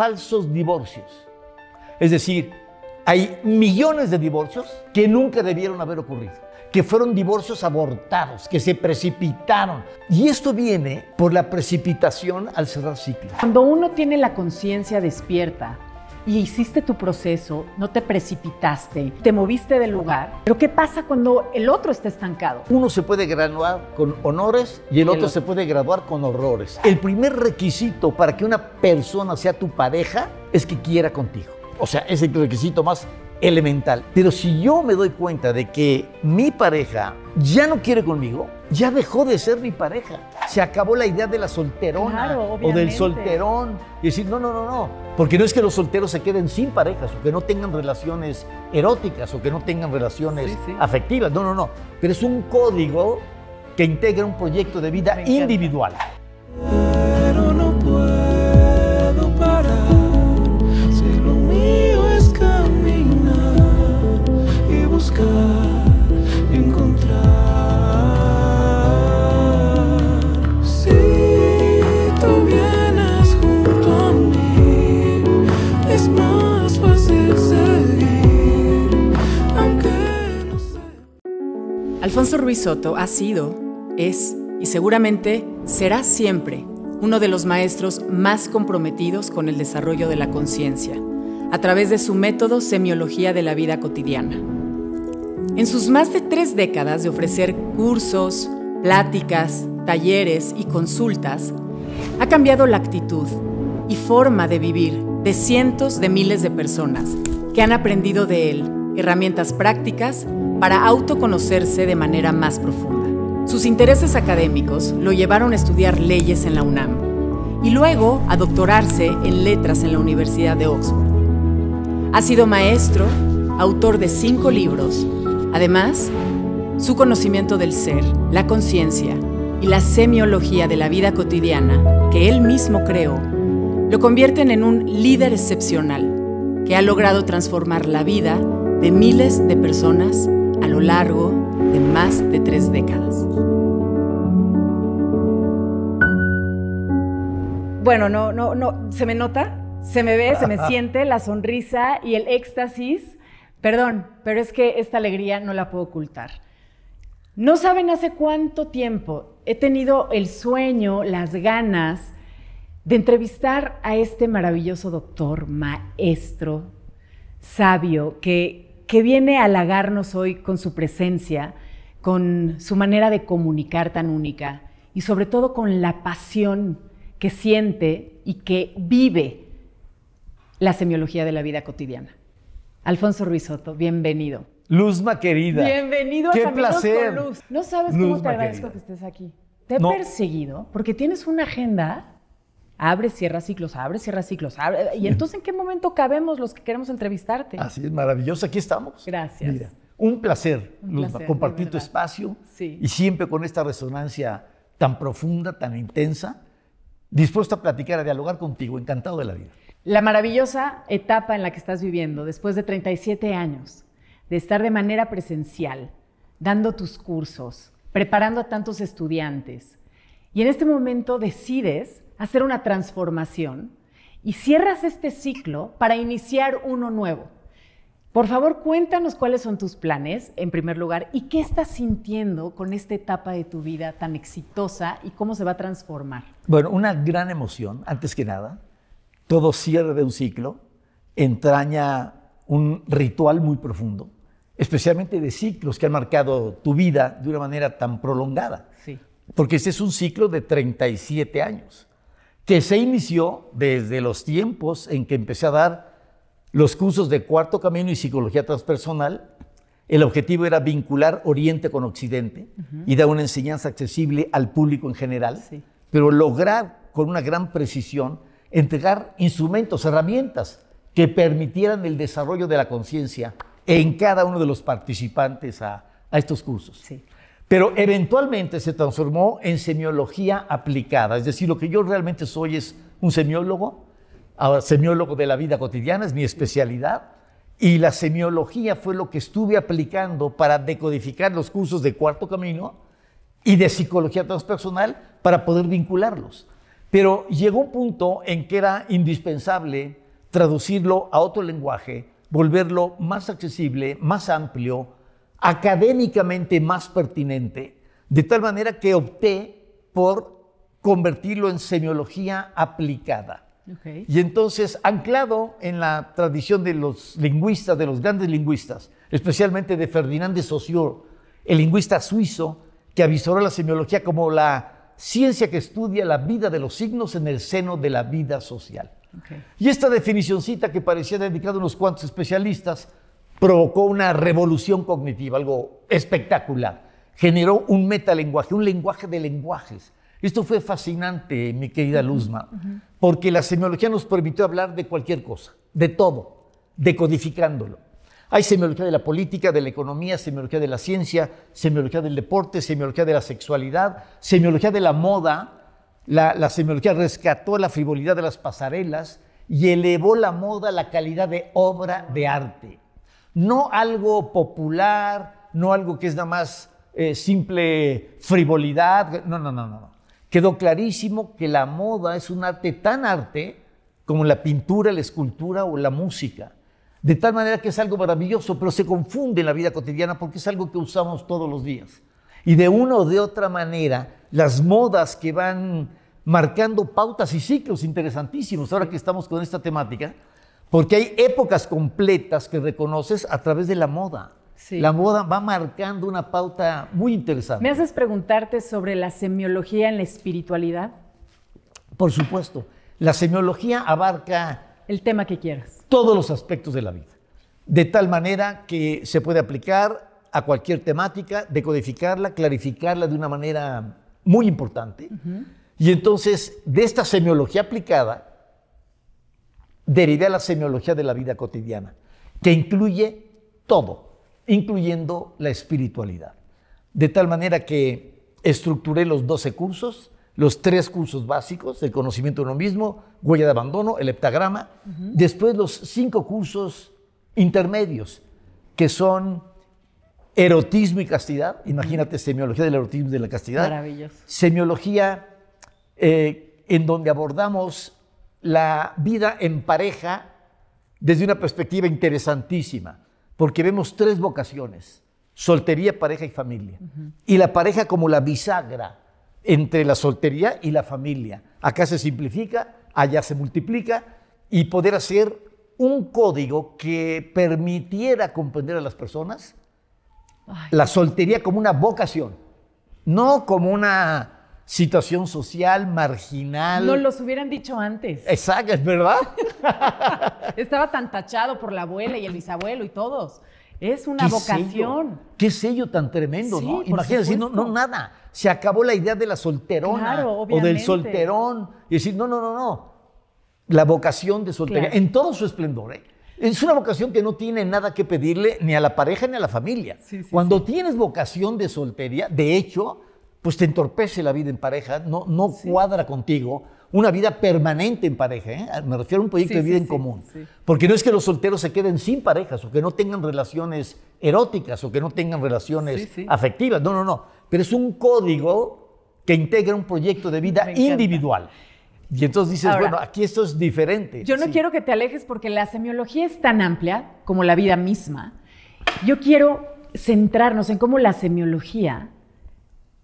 falsos divorcios. Es decir, hay millones de divorcios que nunca debieron haber ocurrido, que fueron divorcios abortados, que se precipitaron. Y esto viene por la precipitación al cerrar ciclos. Cuando uno tiene la conciencia despierta, y hiciste tu proceso, no te precipitaste, te moviste del lugar. Pero ¿qué pasa cuando el otro está estancado? Uno se puede graduar con honores y el, otro, se puede graduar con horrores. El primer requisito para que una persona sea tu pareja es que quiera contigo. O sea, es el requisito más elemental. Pero si yo me doy cuenta de que mi pareja ya no quiere conmigo, ya dejó de ser mi pareja. Se acabó la idea de la solterona o del solterón. Y decir, no, no, no, no. Porque no es que los solteros se queden sin parejas o que no tengan relaciones eróticas o que no tengan relaciones afectivas. No, no, no. Pero es un código que integra un proyecto de vida individual. no Alfonso Ruiz Soto ha sido, es y seguramente será siempre uno de los maestros más comprometidos con el desarrollo de la conciencia, a través de su método Semiología de la Vida Cotidiana. En sus más de tres décadas de ofrecer cursos, pláticas, talleres y consultas, ha cambiado la actitud y forma de vivir de cientos de miles de personas que han aprendido de él herramientas prácticas para autoconocerse de manera más profunda. Sus intereses académicos lo llevaron a estudiar leyes en la UNAM y luego a doctorarse en letras en la Universidad de Oxford. Ha sido maestro, autor de cinco libros. Además, su conocimiento del ser, la conciencia y la semiología de la vida cotidiana, que él mismo creó, lo convierten en un líder excepcional que ha logrado transformar la vida de miles de personas a lo largo de más de tres décadas. Bueno, no, no, no, se me nota, se me ve, se me siente la sonrisa y el éxtasis. Perdón, pero es que esta alegría no la puedo ocultar. No saben hace cuánto tiempo he tenido el sueño, las ganas de entrevistar a este maravilloso doctor, maestro, sabio, que que viene a halagarnos hoy con su presencia, con su manera de comunicar tan única y sobre todo con la pasión que siente y que vive la semiología de la vida cotidiana. Alfonso Ruiz bienvenido. Luzma querida. Bienvenido Qué placer. Luz. No sabes cómo te agradezco que estés aquí. Te he perseguido porque tienes una agenda Abre, cierra ciclos, abre, cierra ciclos, abre. ¿Y entonces en qué momento cabemos los que queremos entrevistarte? Así es, maravilloso. Aquí estamos. Gracias. Mira, un placer, compartir tu espacio y siempre con esta resonancia tan profunda, tan intensa, dispuesto a platicar, a dialogar contigo. Encantado de la vida. La maravillosa etapa en la que estás viviendo, después de 37 años, de estar de manera presencial, dando tus cursos, preparando a tantos estudiantes. Y en este momento decides hacer una transformación y cierras este ciclo para iniciar uno nuevo. Por favor, cuéntanos cuáles son tus planes, en primer lugar, y qué estás sintiendo con esta etapa de tu vida tan exitosa y cómo se va a transformar. Bueno, una gran emoción, antes que nada. Todo cierre de un ciclo entraña un ritual muy profundo, especialmente de ciclos que han marcado tu vida de una manera tan prolongada. Sí. Porque este es un ciclo de 37 años que se inició desde los tiempos en que empecé a dar los cursos de cuarto camino y psicología transpersonal. El objetivo era vincular Oriente con Occidente y dar una enseñanza accesible al público en general, pero lograr con una gran precisión entregar instrumentos, herramientas que permitieran el desarrollo de la conciencia en cada uno de los participantes a, estos cursos pero eventualmente se transformó en semiología aplicada. Es decir, lo que yo realmente soy es un semiólogo, semiólogo de la vida cotidiana, es mi especialidad, y la semiología fue lo que estuve aplicando para decodificar los cursos de Cuarto Camino y de psicología transpersonal para poder vincularlos. Pero llegó un punto en que era indispensable traducirlo a otro lenguaje, volverlo más accesible, más amplio, académicamente más pertinente, de tal manera que opté por convertirlo en semiología aplicada. Y entonces, anclado en la tradición de los lingüistas, de los grandes lingüistas, especialmente de Ferdinand de Saussure, el lingüista suizo que avisoró la semiología como la ciencia que estudia la vida de los signos en el seno de la vida social. Y esta definicioncita que parecía dedicada a unos cuantos especialistas, provocó una revolución cognitiva, algo espectacular. Generó un metalenguaje, un lenguaje de lenguajes. Esto fue fascinante, mi querida Luzma, porque la semiología nos permitió hablar de cualquier cosa, de todo, decodificándolo. Hay semiología de la política, de la economía, semiología de la ciencia, semiología del deporte, semiología de la sexualidad, semiología de la moda. La, la semiología rescató la frivolidad de las pasarelas y elevó la moda a la calidad de obra de arte no algo popular, no algo que es nada más eh, simple frivolidad, no, no, no, no. Quedó clarísimo que la moda es un arte tan arte como la pintura, la escultura o la música. De tal manera que es algo maravilloso, pero se confunde en la vida cotidiana porque es algo que usamos todos los días. Y de una o de otra manera, las modas que van marcando pautas y ciclos interesantísimos, ahora que estamos con esta temática, porque hay épocas completas que reconoces a través de la moda. La moda va marcando una pauta muy interesante. ¿Me haces preguntarte sobre la semiología en la espiritualidad? Por supuesto. La semiología abarca... El tema que quieras. Todos los aspectos de la vida. De tal manera que se puede aplicar a cualquier temática, decodificarla, clarificarla de una manera muy importante. Y entonces, de esta semiología aplicada, derivé a la semiología de la vida cotidiana, que incluye todo, incluyendo la espiritualidad. De tal manera que estructuré los 12 cursos, los tres cursos básicos, el conocimiento de uno mismo, huella de abandono, el heptagrama, después los cinco cursos intermedios, que son erotismo y castidad, imagínate semiología del erotismo y de la castidad, Maravilloso. semiología eh, en donde abordamos la vida en pareja desde una perspectiva interesantísima, porque vemos tres vocaciones, soltería, pareja y familia. Y la pareja como la bisagra entre la soltería y la familia. Acá se simplifica, allá se multiplica y poder hacer un código que permitiera comprender a las personas la soltería como una vocación, no como una situación social marginal. No los hubieran dicho antes. Exacto, es verdad. Estaba tan tachado por la abuela y el bisabuelo y todos. Es una vocación. Qué sello tan tremendo, ¿no? Imagínense, no, nada. Se acabó la idea de la solterona claro, o del solterón. Y decir, no, no, no, no. La vocación de soltería, en todo su esplendor, ¿eh? Es una vocación que no tiene nada que pedirle ni a la pareja ni a la familia. Cuando tienes vocación de soltería, de hecho, pues te entorpece la vida en pareja, no, no cuadra contigo. Una vida permanente en pareja, ¿eh? me refiero a un proyecto de vida en común. Porque no es que los solteros se queden sin parejas o que no tengan relaciones eróticas o que no tengan relaciones afectivas, no, no, no. Pero es un código que integra un proyecto de vida individual. Y entonces dices, bueno, aquí esto es diferente. Yo no quiero que te alejes porque la semiología es tan amplia como la vida misma. Yo quiero centrarnos en cómo la semiología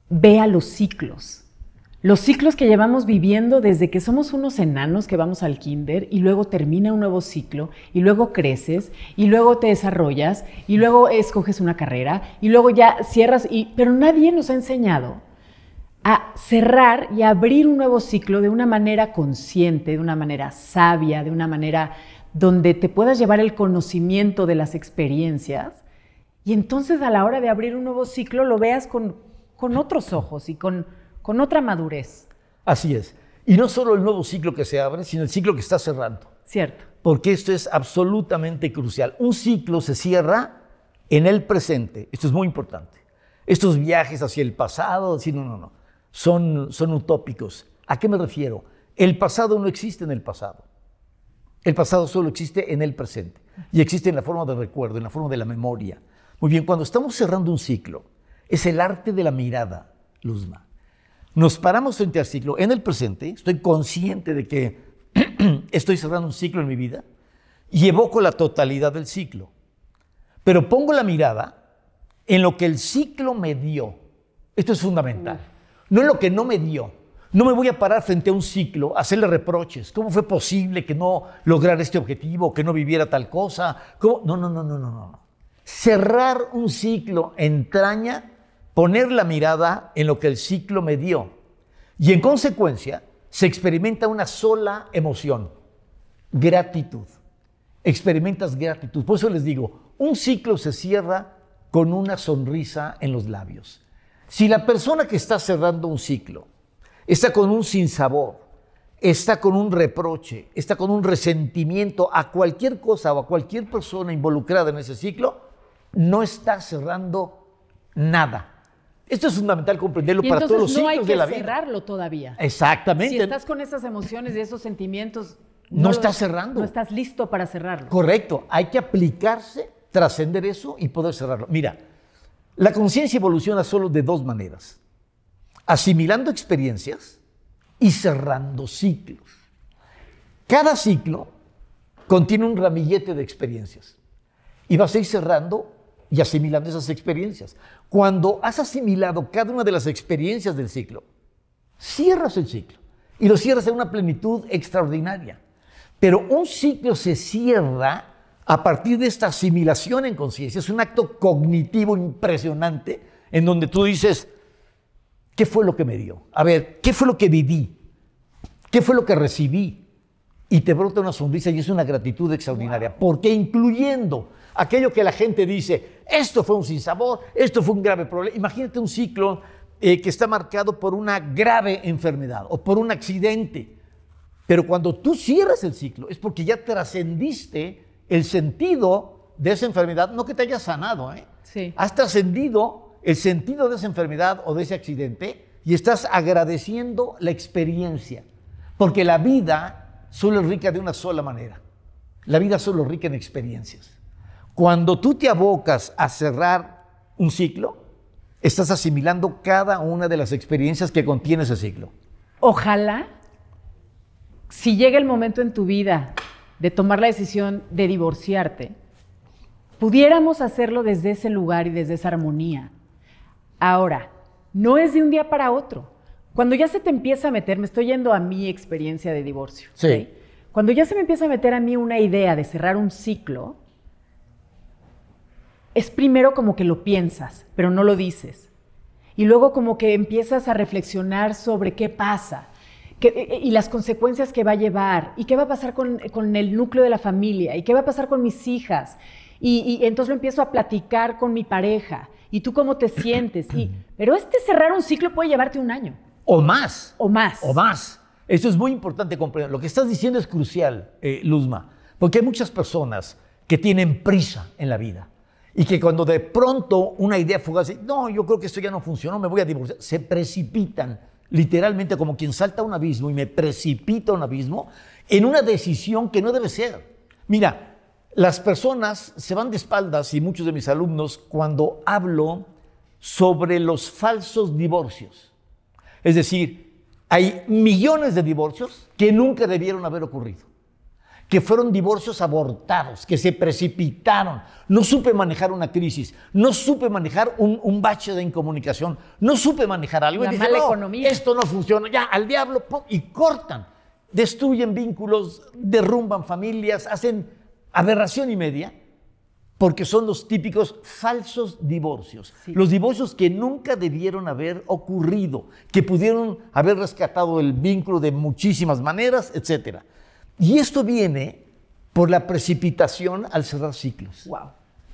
vea los ciclos. Los ciclos que llevamos viviendo desde que somos unos enanos que vamos al kinder y luego termina un nuevo ciclo y luego creces y luego te desarrollas y luego escoges una carrera y luego ya cierras y pero nadie nos ha enseñado a cerrar y abrir un nuevo ciclo de una manera consciente, de una manera sabia, de una manera donde te puedas llevar el conocimiento de las experiencias y entonces a la hora de abrir un nuevo ciclo lo veas con con otros ojos y con, con otra madurez. Así es. Y no solo el nuevo ciclo que se abre, sino el ciclo que está cerrando. Cierto. Porque esto es absolutamente crucial. Un ciclo se cierra en el presente. Esto es muy importante. Estos viajes hacia el pasado, sí, no, no, no, son, son utópicos. ¿A qué me refiero? El pasado no existe en el pasado. El pasado solo existe en el presente y existe en la forma de recuerdo, en la forma de la memoria. Muy bien, cuando estamos cerrando un ciclo, es el arte de la mirada, Luzma. Nos paramos frente al ciclo en el presente, estoy consciente de que estoy cerrando un ciclo en mi vida y evoco la totalidad del ciclo. Pero pongo la mirada en lo que el ciclo me dio. Esto es fundamental. No en lo que no me dio. No me voy a parar frente a un ciclo, a hacerle reproches. ¿Cómo fue posible que no lograra este objetivo, que no viviera tal cosa? No, no, no, no, no, no. Cerrar un ciclo entraña poner la mirada en lo que el ciclo me dio. Y en consecuencia, se experimenta una sola emoción, gratitud. Experimentas gratitud. Por eso les digo, un ciclo se cierra con una sonrisa en los labios. Si la persona que está cerrando un ciclo está con un sinsabor, está con un reproche, está con un resentimiento a cualquier cosa o a cualquier persona involucrada en ese ciclo, no está cerrando nada. Esto es fundamental comprenderlo para todos los ciclos de la vida. cerrarlo todavía. Exactamente. Si estás con esas emociones y esos sentimientos. No, estás cerrando. No estás listo para cerrarlo. Correcto. Hay que aplicarse, trascender eso y poder cerrarlo. Mira, la conciencia evoluciona solo de dos maneras: asimilando experiencias y cerrando ciclos. Cada ciclo contiene un ramillete de experiencias y vas a ir cerrando y asimilando esas experiencias. Cuando has asimilado cada una de las experiencias del ciclo, cierras el ciclo y lo cierras en una plenitud extraordinaria. Pero un ciclo se cierra a partir de esta asimilación en conciencia. Es un acto cognitivo impresionante en donde tú dices, ¿qué fue lo que me dio? A ver, ¿qué fue lo que viví? ¿Qué fue lo que recibí? Y te brota una sonrisa y es una gratitud extraordinaria. Porque incluyendo aquello que la gente dice, esto fue un sinsabor, esto fue un grave problema. Imagínate un ciclo eh, que está marcado por una grave enfermedad o por un accidente. Pero cuando tú cierras el ciclo es porque ya trascendiste el sentido de esa enfermedad, no que te hayas sanado, ¿eh? sí. has trascendido el sentido de esa enfermedad o de ese accidente y estás agradeciendo la experiencia, porque la vida solo es rica de una sola manera, la vida solo es rica en experiencias. Cuando tú te abocas a cerrar un ciclo, estás asimilando cada una de las experiencias que contiene ese ciclo. Ojalá, si llega el momento en tu vida de tomar la decisión de divorciarte, pudiéramos hacerlo desde ese lugar y desde esa armonía. Ahora, no es de un día para otro. Cuando ya se te empieza a meter, me estoy yendo a mi experiencia de divorcio. Sí. Cuando ya se me empieza a meter a mí una idea de cerrar un ciclo, es primero como que lo piensas, pero no lo dices. Y luego como que empiezas a reflexionar sobre qué pasa eh, eh, y las consecuencias que va a llevar, y qué va a pasar con, el núcleo de la familia, y qué va a pasar con mis hijas. Y, entonces lo empiezo a platicar con mi pareja. ¿Y tú cómo te sientes? Y, pero este cerrar un ciclo puede llevarte un año. O más. O más. O más. Eso es muy importante comprender. Lo que estás diciendo es crucial, eh, Luzma, porque hay muchas personas que tienen prisa en la vida. Y que cuando de pronto una idea fugaz, no, yo creo que esto ya no funcionó, me voy a divorciar, se precipitan, literalmente como quien salta a un abismo y me precipita a un abismo, en una decisión que no debe ser. Mira, las personas se van de espaldas y muchos de mis alumnos cuando hablo sobre los falsos divorcios. Es decir, hay millones de divorcios que nunca debieron haber ocurrido que fueron divorcios abortados, que se precipitaron. No supe manejar una crisis, no supe manejar un, un bache de incomunicación, no supe manejar algo. y dije, Esto no funciona, ya, al diablo, y cortan. Destruyen vínculos, derrumban familias, hacen aberración y media, porque son los típicos falsos divorcios. Los divorcios que nunca debieron haber ocurrido, que pudieron haber rescatado el vínculo de muchísimas maneras, etcétera. Y esto viene por la precipitación al cerrar ciclos.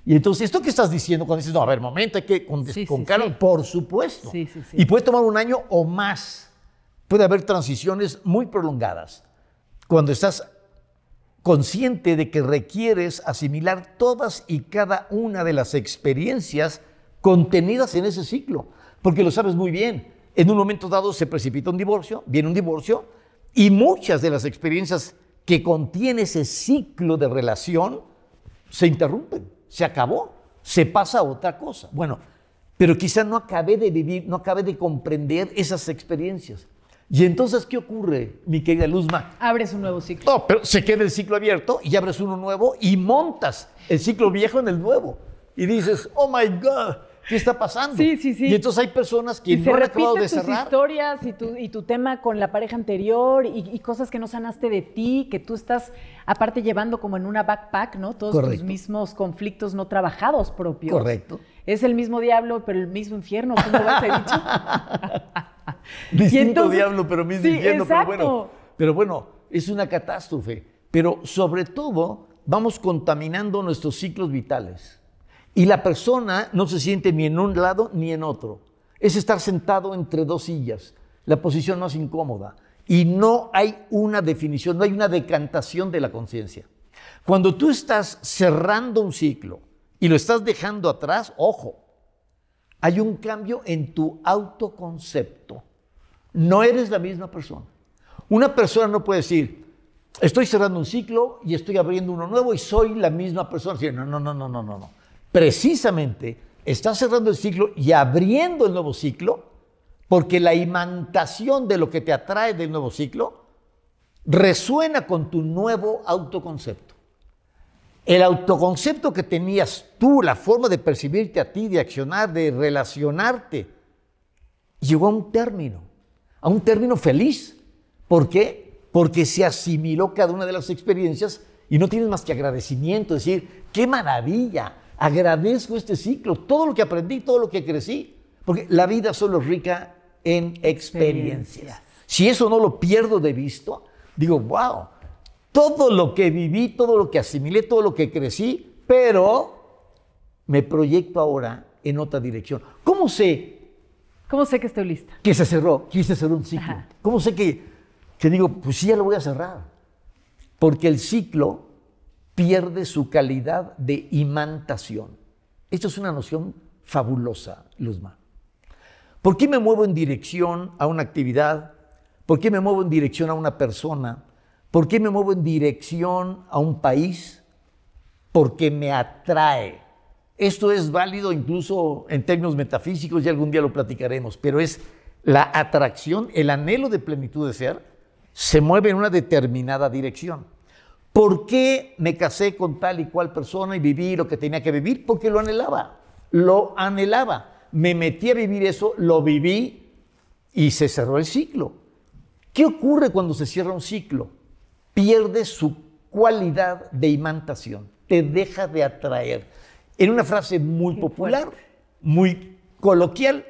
Y entonces, esto que estás diciendo cuando dices, no, a ver, momento, hay que con, por supuesto. Y puede tomar un año o más. Puede haber transiciones muy prolongadas. Cuando estás consciente de que requieres asimilar todas y cada una de las experiencias contenidas en ese ciclo, porque lo sabes muy bien. En un momento dado se precipita un divorcio, viene un divorcio, y muchas de las experiencias que contiene ese ciclo de relación se interrumpen, se acabó, se pasa a otra cosa. Bueno, pero quizá no acabé de vivir, no acabé de comprender esas experiencias. Y entonces, ¿qué ocurre, mi querida Luzma? Abres un nuevo ciclo. No, pero se queda el ciclo abierto y abres uno nuevo y montas el ciclo viejo en el nuevo. Y dices, oh my God, ¿Qué está pasando? Sí, sí, sí. Y entonces hay personas que no han acabado de tus cerrar. historias y tu, y tu tema con la pareja anterior y, cosas que no sanaste de ti, que tú estás aparte llevando como en una backpack, ¿no? Todos los mismos conflictos no trabajados propios. Correcto. Es el mismo diablo, pero el mismo infierno, ¿cómo vas a dicho? Distinto diablo, pero mismo infierno, bueno. Pero bueno, es una catástrofe. Pero sobre todo, vamos contaminando nuestros ciclos vitales. Y la persona no se siente ni en un lado ni en otro. Es estar sentado entre dos sillas, la posición no es incómoda. Y no hay una definición, no hay una decantación de la conciencia. Cuando tú estás cerrando un ciclo y lo estás dejando atrás, ojo, hay un cambio en tu autoconcepto. No eres la misma persona. Una persona no puede decir, estoy cerrando un ciclo y estoy abriendo uno nuevo y soy la misma persona. No, no, no, no, no, no precisamente está cerrando el ciclo y abriendo el nuevo ciclo, porque la imantación de lo que te atrae del nuevo ciclo resuena con tu nuevo autoconcepto. El autoconcepto que tenías tú, la forma de percibirte a ti, de accionar, de relacionarte, llegó a un término, a un término feliz. ¿Por qué? Porque se asimiló cada una de las experiencias y no tienes más que agradecimiento, decir, qué maravilla, agradezco este ciclo, todo lo que aprendí, todo lo que crecí, porque la vida solo es rica en experiencias. Si eso no lo pierdo de visto, digo, wow, todo lo que viví, todo lo que asimilé, todo lo que crecí, pero me proyecto ahora en otra dirección. ¿Cómo sé? ¿Cómo sé que estoy lista? Que se cerró, quise cerrar un ciclo. ¿Cómo sé que, que digo, pues sí, ya lo voy a cerrar? Porque el ciclo pierde su calidad de imantación. Esto es una noción fabulosa, Luzma. ¿Por qué me muevo en dirección a una actividad? ¿Por qué me muevo en dirección a una persona? ¿Por qué me muevo en dirección a un país? Porque me atrae. Esto es válido incluso en términos metafísicos y algún día lo platicaremos, pero es la atracción, el anhelo de plenitud de ser, se mueve en una determinada dirección. ¿Por qué me casé con tal y cual persona y viví lo que tenía que vivir? Porque lo anhelaba, lo anhelaba. Me metí a vivir eso, lo viví y se cerró el ciclo. ¿Qué ocurre cuando se cierra un ciclo? Pierde su cualidad de imantación, te deja de atraer. En una frase muy popular, muy coloquial,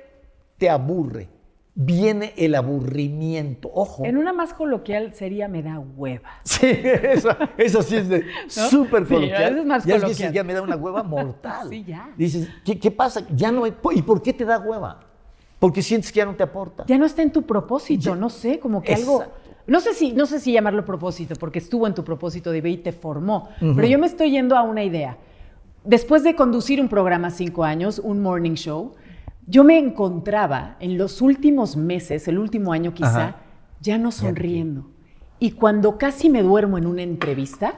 te aburre viene el aburrimiento. Ojo. En una más coloquial sería me da hueva. Sí, eso, sí es súper coloquial. Es más coloquial. ya me da una hueva mortal. sí, Dices, ¿qué, pasa? Ya no ¿Y por qué te da hueva? Porque sientes que ya no te aporta. Ya no está en tu propósito, no sé, como que algo... No sé, si, no sé si llamarlo propósito, porque estuvo en tu propósito de y te formó, pero yo me estoy yendo a una idea. Después de conducir un programa cinco años, un morning show, yo me encontraba en los últimos meses, el último año quizá, ya no sonriendo. Y cuando casi me duermo en una entrevista,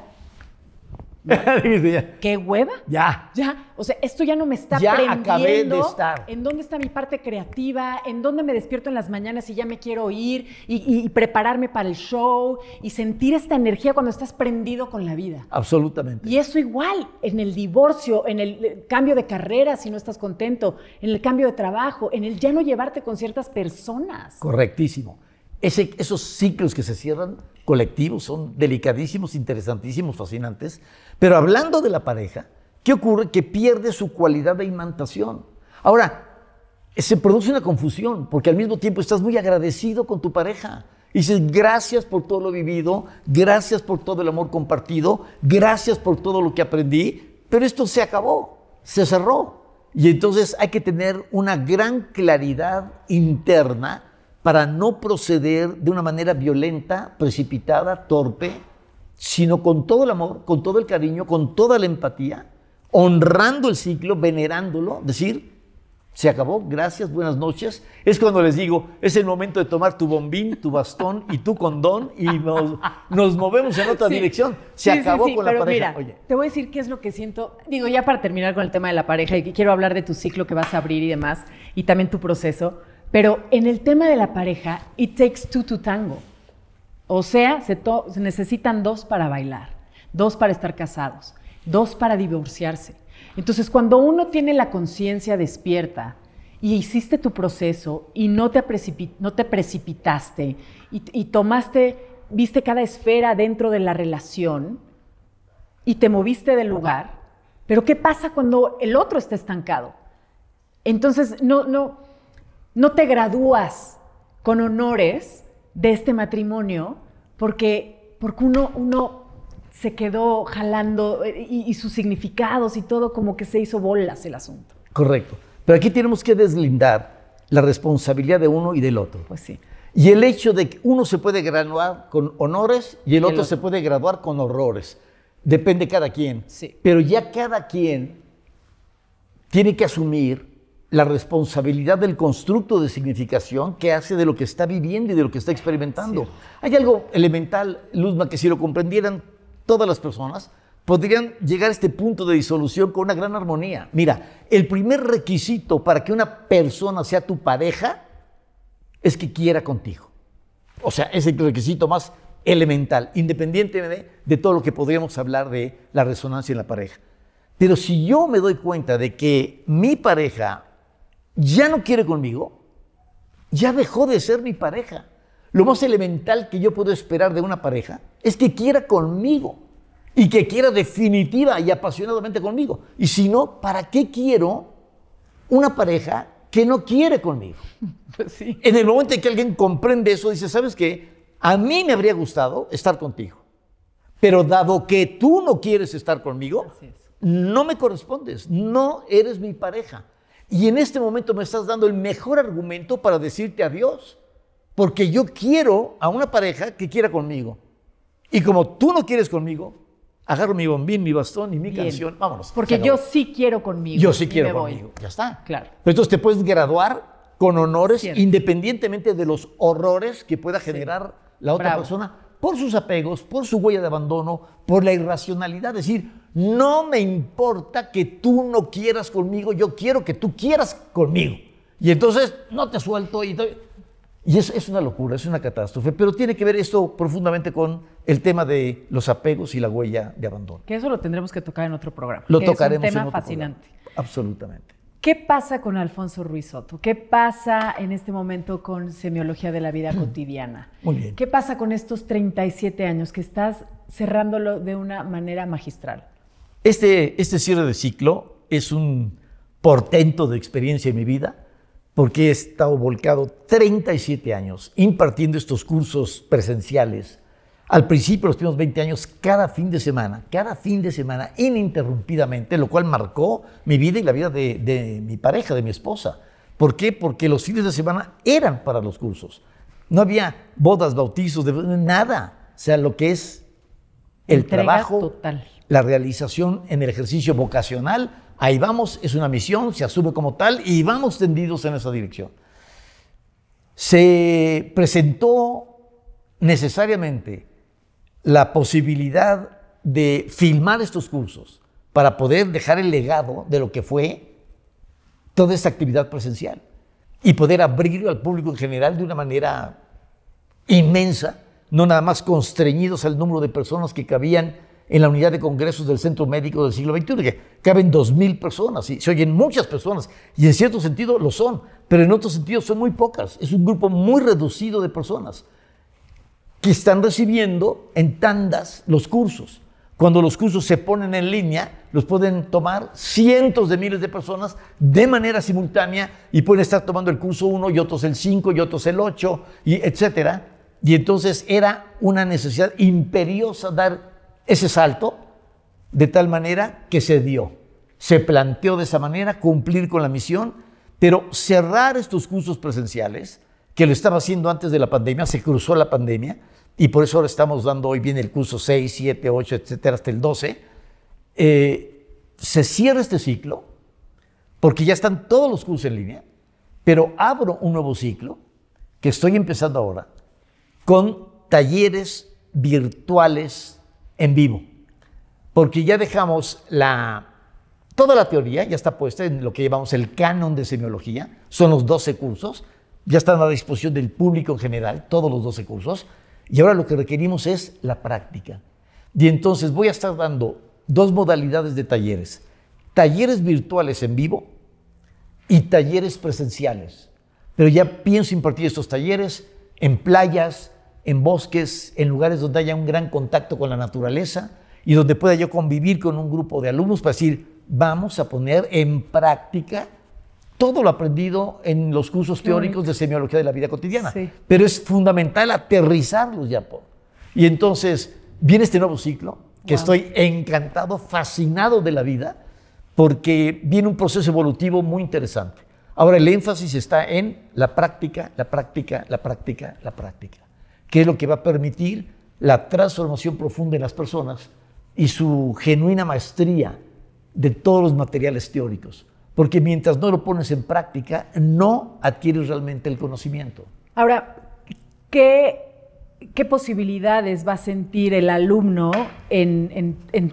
¿Qué hueva? Ya. Ya. O sea, esto ya no me está ya prendiendo. Acabé de estar. ¿En dónde está mi parte creativa? ¿En dónde me despierto en las mañanas y ya me quiero ir? y prepararme para el show y sentir esta energía cuando estás prendido con la vida. Absolutamente. Y eso igual, en el divorcio, en el eh, cambio de carrera si no estás contento, en el cambio de trabajo, en el ya no llevarte con ciertas personas. Correctísimo esos ciclos que se cierran colectivos son delicadísimos, interesantísimos, fascinantes. Pero hablando de la pareja, ¿qué ocurre? Que pierde su cualidad de imantación. Ahora, se produce una confusión, porque al mismo tiempo estás muy agradecido con tu pareja. Y dices, gracias por todo lo vivido, gracias por todo el amor compartido, gracias por todo lo que aprendí, pero esto se acabó, se cerró. Y entonces hay que tener una gran claridad interna para no proceder de una manera violenta, precipitada, torpe, sino con todo el amor, con todo el cariño, con toda la empatía, honrando el ciclo, venerándolo, decir, se acabó, gracias, buenas noches. Es cuando les digo, es el momento de tomar tu bombín, tu bastón y tu condón y nos, movemos en otra dirección. Se acabó con la pareja. Mira, Te voy a decir qué es lo que siento. Digo, ya para terminar con el tema de la pareja, y quiero hablar de tu ciclo que vas a abrir y demás, y también tu proceso. Pero en el tema de la pareja, it takes two to tango. O sea, se, necesitan dos para bailar, dos para estar casados, dos para divorciarse. Entonces, cuando uno tiene la conciencia despierta y hiciste tu proceso y no te, no te precipitaste y, y, tomaste, viste cada esfera dentro de la relación y te moviste del lugar, pero ¿qué pasa cuando el otro está estancado? Entonces, no, no, no te gradúas con honores de este matrimonio porque, porque uno, uno se quedó jalando eh, y, sus significados y todo como que se hizo bolas el asunto. Correcto. Pero aquí tenemos que deslindar la responsabilidad de uno y del otro. Pues sí. Y el hecho de que uno se puede graduar con honores y el, otro, se puede graduar con horrores. Depende cada quien. Sí. Pero ya cada quien tiene que asumir la responsabilidad del constructo de significación que hace de lo que está viviendo y de lo que está experimentando. Hay algo elemental, Luzma, que si lo comprendieran todas las personas, podrían llegar a este punto de disolución con una gran armonía. Mira, el primer requisito para que una persona sea tu pareja es que quiera contigo. O sea, es el requisito más elemental, independientemente de todo lo que podríamos hablar de la resonancia en la pareja. Pero si yo me doy cuenta de que mi pareja ya no quiere conmigo, ya dejó de ser mi pareja. Lo más elemental que yo puedo esperar de una pareja es que quiera conmigo y que quiera definitiva y apasionadamente conmigo. Y si no, ¿para qué quiero una pareja que no quiere conmigo? Pues en el momento en que alguien comprende eso, dice, ¿sabes qué? A mí me habría gustado estar contigo, pero dado que tú no quieres estar conmigo, no me correspondes, no eres mi pareja. Y en este momento me estás dando el mejor argumento para decirte adiós. Porque yo quiero a una pareja que quiera conmigo. Y como tú no quieres conmigo, agarro mi bombín, mi bastón y mi canción. Vámonos. Porque yo sí quiero conmigo. Yo sí quiero conmigo. Ya está. Claro. entonces te puedes graduar con honores independientemente de los horrores que pueda generar la otra persona por sus apegos, por su huella de abandono, por la irracionalidad. Es decir, no me importa que tú no quieras conmigo, yo quiero que tú quieras conmigo. Y entonces no te suelto. Y, y es, una locura, es una catástrofe. Pero tiene que ver esto profundamente con el tema de los apegos y la huella de abandono. Que eso lo tendremos que tocar en otro programa. Lo tocaremos es un tema fascinante. Absolutamente. ¿Qué pasa con Alfonso Ruiz Soto? ¿Qué pasa en este momento con Semiología de la Vida mm. Cotidiana? Muy bien. ¿Qué pasa con estos 37 años que estás cerrándolo de una manera magistral? Este, este cierre de ciclo es un portento de experiencia en mi vida porque he estado volcado 37 años impartiendo estos cursos presenciales al principio, los primeros 20 años, cada fin de semana, cada fin de semana, ininterrumpidamente, lo cual marcó mi vida y la vida de, mi pareja, de mi esposa. ¿Por qué? Porque los fines de semana eran para los cursos. No había bodas, bautizos, nada. O sea, lo que es el trabajo, la realización en el ejercicio vocacional, ahí vamos, es una misión, se asume como tal y vamos tendidos en esa dirección. Se presentó necesariamente la posibilidad de filmar estos cursos para poder dejar el legado de lo que fue toda esta actividad presencial y poder abrirlo al público en general de una manera inmensa, no nada más constreñidos al número de personas que cabían en la unidad de congresos del Centro Médico del siglo XXI, que caben 2.000 personas, y se oyen muchas personas, y en cierto sentido lo son, pero en otro sentido son muy pocas, es un grupo muy reducido de personas que están recibiendo en tandas los cursos. Cuando los cursos se ponen en línea, los pueden tomar cientos de miles de personas de manera simultánea y pueden estar tomando el curso 1 y otros el 5 y otros el 8, y etcétera. Y entonces era una necesidad imperiosa dar ese salto de tal manera que se dio. Se planteó de esa manera cumplir con la misión, pero cerrar estos cursos presenciales, que lo estaba haciendo antes de la pandemia, se cruzó la pandemia, y por eso ahora estamos dando hoy bien el curso 6, 7, 8, etcétera, hasta el 12, eh, se cierra este ciclo, porque ya están todos los cursos en línea, pero abro un nuevo ciclo que estoy empezando ahora con talleres virtuales en vivo, porque ya dejamos la, toda la teoría, ya está puesta en lo que llamamos el canon de semiología, son los 12 cursos, ya están a disposición del público en general, todos los 12 cursos, y ahora lo que requerimos es la práctica. Y entonces voy a estar dando dos modalidades de talleres. Talleres virtuales en vivo y talleres presenciales. Pero ya pienso impartir estos talleres en playas, en bosques, en lugares donde haya un gran contacto con la naturaleza y donde pueda yo convivir con un grupo de alumnos para decir, vamos a poner en práctica todo lo aprendido en los cursos teóricos de semiología de la vida cotidiana. Pero es fundamental aterrizarlos ya. por. Y entonces viene este nuevo ciclo, que estoy encantado, fascinado de la vida, porque viene un proceso evolutivo muy interesante. Ahora el énfasis está en la práctica, la práctica, la práctica, la práctica, que es lo que va a permitir la transformación profunda en las personas y su genuina maestría de todos los materiales teóricos porque mientras no lo pones en práctica, no adquieres realmente el conocimiento. Ahora, ¿qué, posibilidades va a sentir el alumno en, en,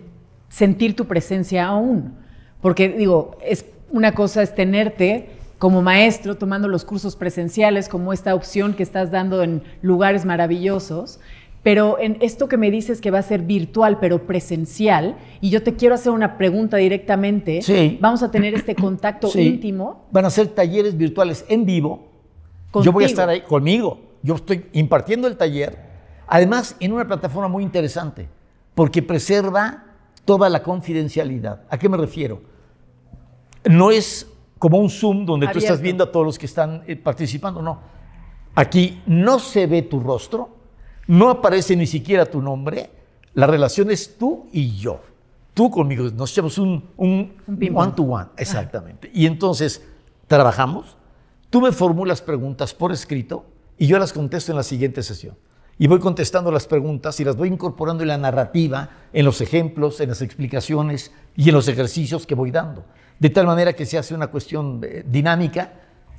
sentir tu presencia aún? Porque digo, es una cosa es tenerte como maestro tomando los cursos presenciales, como esta opción que estás dando en lugares maravillosos, pero en esto que me dices que va a ser virtual, pero presencial, y yo te quiero hacer una pregunta directamente. Sí. Vamos a tener este contacto sí. íntimo. Van a ser talleres virtuales en vivo. Yo voy a estar ahí conmigo. Yo estoy impartiendo el taller. Además, en una plataforma muy interesante, porque preserva toda la confidencialidad. ¿A qué me refiero? No es como un Zoom donde tú estás viendo a todos los que están eh, participando, no. Aquí no se ve tu rostro no aparece ni siquiera tu nombre, la relación es tú y yo. Tú conmigo, nos echamos un, one to one, exactamente. Y entonces trabajamos, tú me formulas preguntas por escrito y yo las contesto en la siguiente sesión. Y voy contestando las preguntas y las voy incorporando en la narrativa, en los ejemplos, en las explicaciones y en los ejercicios que voy dando. De tal manera que se hace una cuestión eh, dinámica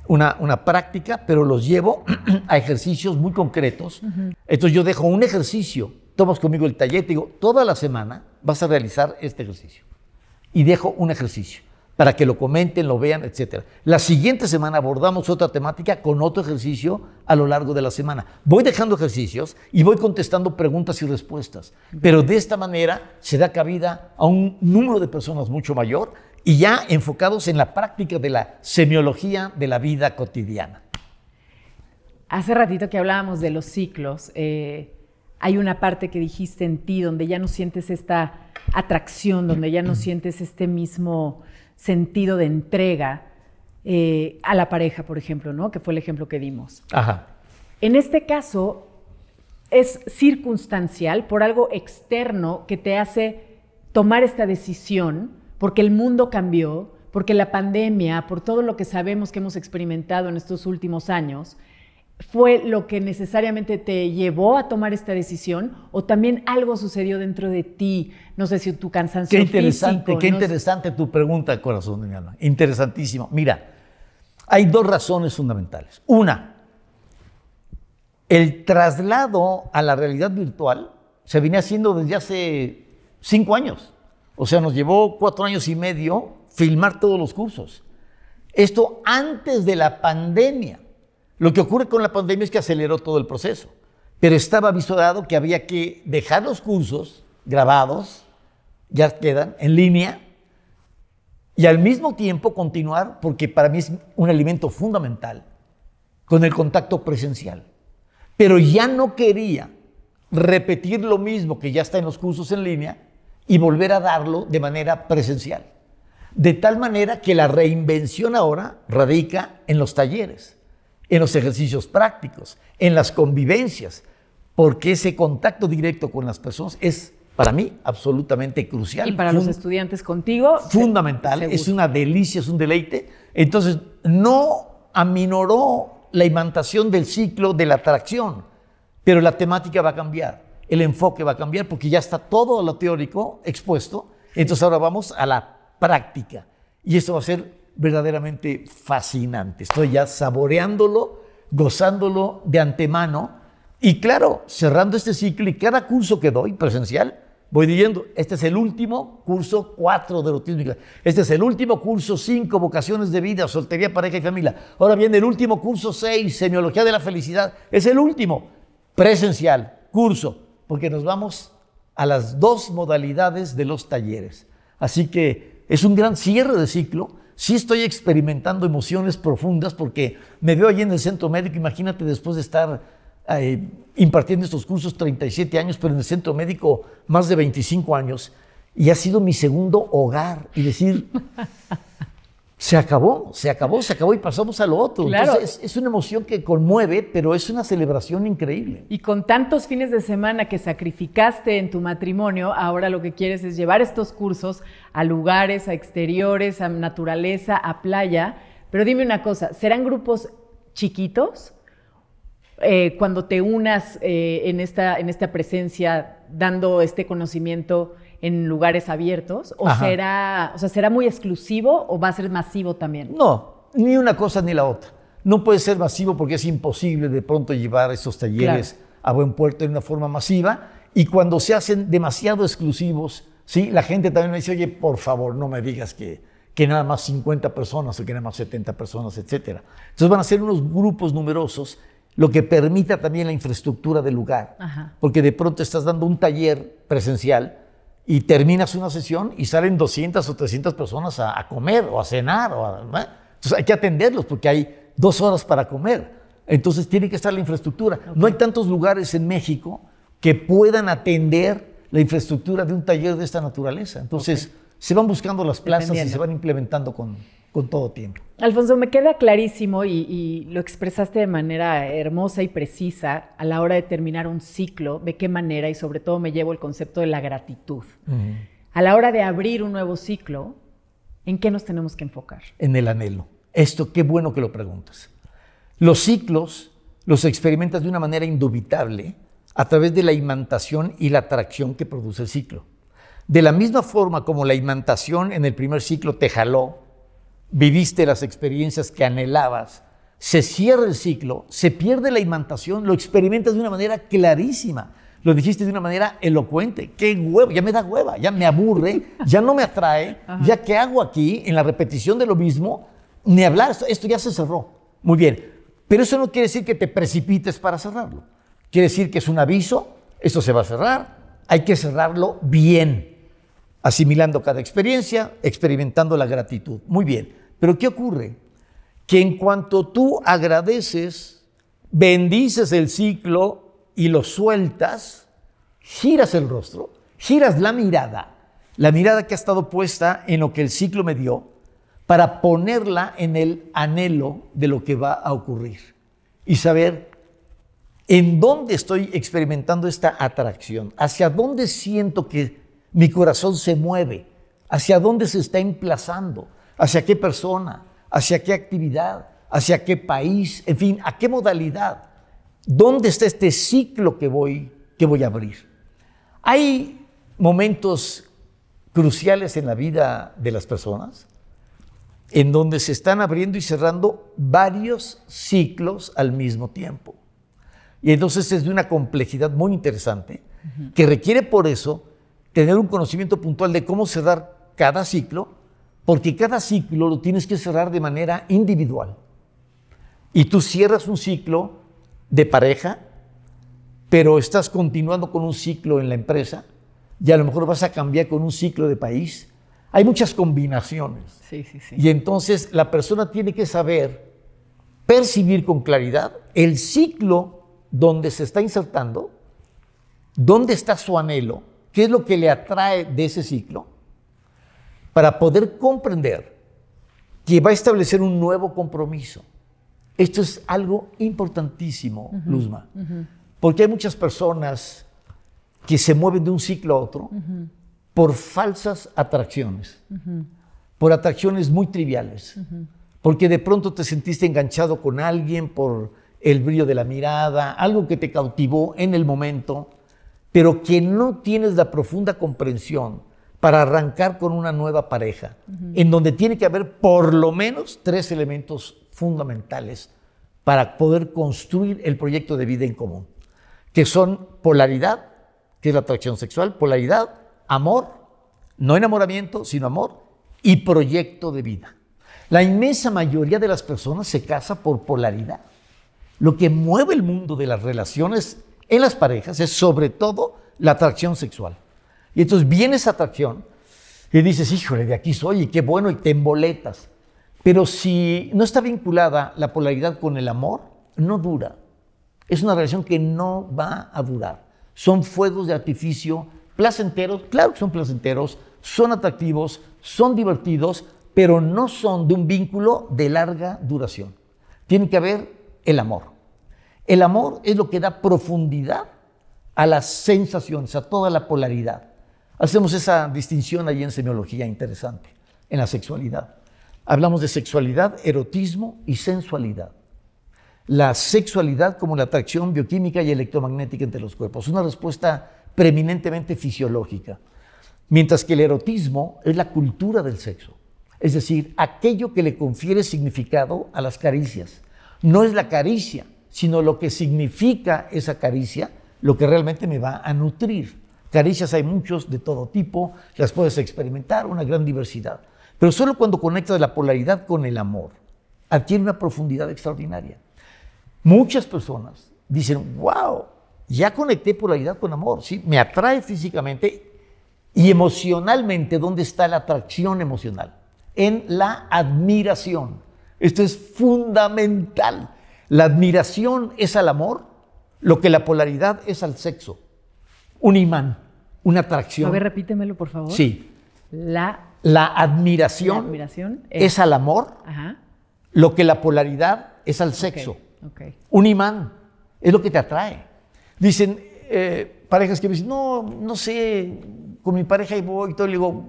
una, práctica, pero los llevo a ejercicios muy concretos. Entonces yo dejo un ejercicio, tomas conmigo el taller, te digo, toda la semana vas a realizar este ejercicio. Y dejo un ejercicio para que lo comenten, lo vean, etc. La siguiente semana abordamos otra temática con otro ejercicio a lo largo de la semana. Voy dejando ejercicios y voy contestando preguntas y respuestas, pero de esta manera se da cabida a un número de personas mucho mayor y ya enfocados en la práctica de la semiología de la vida cotidiana. Hace ratito que hablábamos de los ciclos, eh, hay una parte que dijiste en ti donde ya no sientes esta atracción, donde ya no sientes este mismo sentido de entrega eh, a la pareja, por ejemplo, ¿no? Que fue el ejemplo que dimos. Ajá. En este caso, es circunstancial por algo externo que te hace tomar esta decisión porque el mundo cambió, porque la pandemia, por todo lo que sabemos que hemos experimentado en estos últimos años, fue lo que necesariamente te llevó a tomar esta decisión o también algo sucedió dentro de ti, no sé si tu cansancio Qué interesante, qué interesante tu pregunta, corazón de mi alma. Interesantísimo. Mira, hay dos razones fundamentales. Una, el traslado a la realidad virtual se viene haciendo desde hace cinco años. O sea, nos llevó cuatro años y medio filmar todos los cursos. Esto antes de la pandemia. Lo que ocurre con la pandemia es que aceleró todo el proceso, pero estaba avisado que había que dejar los cursos grabados, ya quedan, en línea, y al mismo tiempo continuar, porque para mí es un elemento fundamental, con el contacto presencial. Pero ya no quería repetir lo mismo que ya está en los cursos en línea y volver a darlo de manera presencial. De tal manera que la reinvención ahora radica en los talleres, en los ejercicios prácticos, en las convivencias, porque ese contacto directo con las personas es para mí absolutamente crucial. Y para los estudiantes contigo. Fundamental, es una delicia, es un deleite. Entonces, no aminoró la imantación del ciclo de la atracción, pero la temática va a cambiar el enfoque va a cambiar porque ya está todo lo teórico expuesto. Entonces ahora vamos a la práctica. Y esto va a ser verdaderamente fascinante. Estoy ya saboreándolo, gozándolo de antemano. Y claro, cerrando este ciclo y cada curso que doy presencial, voy diciendo, este es el último curso 4 de clase. Este es el último curso 5, vocaciones de vida, soltería, pareja y familia. Ahora viene el último curso 6, semiología de la felicidad. Es el último presencial curso porque nos vamos a las dos modalidades de los talleres. Así que es un gran cierre de ciclo. Sí estoy experimentando emociones profundas porque me veo allí en el centro médico, imagínate después de estar eh, impartiendo estos cursos 37 años, pero en el centro médico más de 25 años, y ha sido mi segundo hogar, y decir, se acabó, se acabó, se acabó y pasamos a lo otro. es, una emoción que conmueve, pero es una celebración increíble. Y con tantos fines de semana que sacrificaste en tu matrimonio, ahora lo que quieres es llevar estos cursos a lugares, a exteriores, a naturaleza, a playa. Pero dime una cosa, ¿serán grupos chiquitos? Eh, cuando te unas eh, en, esta, en esta presencia, dando este conocimiento en lugares abiertos? ¿O será, o sea, será muy exclusivo o va a ser masivo también? No, ni una cosa ni la otra. No puede ser masivo porque es imposible de pronto llevar estos talleres a buen puerto de una forma masiva. Y cuando se hacen demasiado exclusivos, ¿sí? la gente también me dice, oye, por favor, no me digas que, que nada más 50 personas o que nada más 70 personas, etc. Entonces van a ser unos grupos numerosos, lo que permita también la infraestructura del lugar. Porque de pronto estás dando un taller presencial y terminas una sesión y salen 200 o 300 personas a, comer o a cenar. O Entonces hay que atenderlos porque hay dos horas para comer. Entonces tiene que estar la infraestructura. No hay tantos lugares en México que puedan atender la infraestructura de un taller de esta naturaleza. Entonces se van buscando las plazas y se van implementando con, con todo tiempo. Alfonso, me queda clarísimo y, lo expresaste de manera hermosa y precisa a la hora de terminar un ciclo, de qué manera y sobre todo me llevo el concepto de la gratitud. A la hora de abrir un nuevo ciclo, ¿en qué nos tenemos que enfocar? En el anhelo. Esto, qué bueno que lo preguntas. Los ciclos los experimentas de una manera indubitable a través de la imantación y la atracción que produce el ciclo. De la misma forma como la imantación en el primer ciclo te jaló viviste las experiencias que anhelabas, se cierra el ciclo, se pierde la imantación, lo experimentas de una manera clarísima, lo dijiste de una manera elocuente, qué huevo, ya me da hueva, ya me aburre, ya no me atrae, ya que hago aquí en la repetición de lo mismo, ni hablar, esto ya se cerró. Muy bien, pero eso no quiere decir que te precipites para cerrarlo, quiere decir que es un aviso, esto se va a cerrar, hay que cerrarlo bien, asimilando cada experiencia, experimentando la gratitud. Muy bien. Pero ¿qué ocurre? Que en cuanto tú agradeces, bendices el ciclo y lo sueltas, giras el rostro, giras la mirada, la mirada que ha estado puesta en lo que el ciclo me dio, para ponerla en el anhelo de lo que va a ocurrir y saber en dónde estoy experimentando esta atracción, hacia dónde siento que mi corazón se mueve, hacia dónde se está emplazando, hacia qué persona, hacia qué actividad, hacia qué país, en fin, a qué modalidad. ¿Dónde está este ciclo que voy, que voy a abrir? Hay momentos cruciales en la vida de las personas en donde se están abriendo y cerrando varios ciclos al mismo tiempo. Y entonces es de una complejidad muy interesante que requiere por eso tener un conocimiento puntual de cómo cerrar cada ciclo porque cada ciclo lo tienes que cerrar de manera individual. Y tú cierras un ciclo de pareja, pero estás continuando con un ciclo en la empresa y a lo mejor vas a cambiar con un ciclo de país. Hay muchas combinaciones. Y entonces la persona tiene que saber percibir con claridad el ciclo donde se está insertando, dónde está su anhelo, qué es lo que le atrae de ese ciclo para poder comprender que va a establecer un nuevo compromiso. Esto es algo importantísimo, Luzma, porque hay muchas personas que se mueven de un ciclo a otro por falsas atracciones, por atracciones muy triviales, porque de pronto te sentiste enganchado con alguien por el brillo de la mirada, algo que te cautivó en el momento, pero que no tienes la profunda comprensión para arrancar con una nueva pareja, en donde tiene que haber por lo menos tres elementos fundamentales para poder construir el proyecto de vida en común, que son polaridad, que es la atracción sexual, polaridad, amor, no enamoramiento, sino amor, y proyecto de vida. La inmensa mayoría de las personas se casa por polaridad. Lo que mueve el mundo de las relaciones en las parejas es sobre todo la atracción sexual. Y entonces viene esa atracción y dices, híjole, de aquí soy y qué bueno, y te emboletas. Pero si no está vinculada la polaridad con el amor, no dura. Es una relación que no va a durar. Son fuegos de artificio placenteros, claro que son placenteros, son atractivos, son divertidos, pero no son de un vínculo de larga duración. Tiene que haber el amor. El amor es lo que da profundidad a las sensaciones, a toda la polaridad. Hacemos esa distinción allí en semiología interesante, en la sexualidad. Hablamos de sexualidad, erotismo y sensualidad. La sexualidad como la atracción bioquímica y electromagnética entre los cuerpos, una respuesta preeminentemente fisiológica, mientras que el erotismo es la cultura del sexo, es decir, aquello que le confiere significado a las caricias. No es la caricia, sino lo que significa esa caricia, lo que realmente me va a nutrir. Caricias hay muchos de todo tipo, las puedes experimentar, una gran diversidad. Pero solo cuando conectas la polaridad con el amor, adquiere una profundidad extraordinaria. Muchas personas dicen, wow, ya conecté polaridad con amor, ¿sí? me atrae físicamente y emocionalmente, ¿dónde está la atracción emocional? En la admiración. Esto es fundamental. La admiración es al amor, lo que la polaridad es al sexo un imán, una atracción. A ver, repítemelo, por favor. Sí. La, admiración, es, al amor, lo que la polaridad es al sexo. Un imán es lo que te atrae. Dicen eh, parejas que me dicen, no, no sé, con mi pareja y voy y todo, le digo,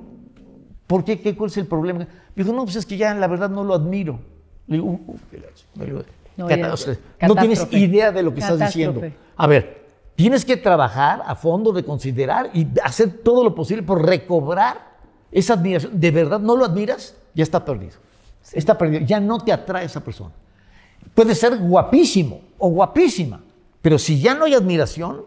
¿por qué? ¿Cuál es el problema? Me no, pues es que ya la verdad no lo admiro. Le digo, uh, uh, no, no, tienes idea de lo que estás diciendo. A ver, Tienes que trabajar a fondo, de considerar y hacer todo lo posible por recobrar esa admiración. ¿De verdad no lo admiras? Ya está perdido. Está perdido. Ya no te atrae esa persona. Puede ser guapísimo o guapísima, pero si ya no hay admiración,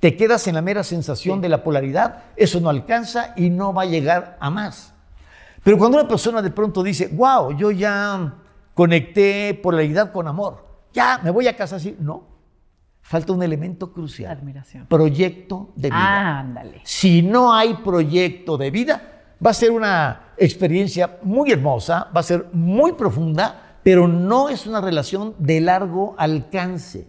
te quedas en la mera sensación de la polaridad, eso no alcanza y no va a llegar a más. Pero cuando una persona de pronto dice, wow, yo ya conecté polaridad con amor, ya me voy a casa así, no, falta un elemento crucial. Admiración. Proyecto de vida. ándale. Si no hay proyecto de vida, va a ser una experiencia muy hermosa, va a ser muy profunda, pero no es una relación de largo alcance.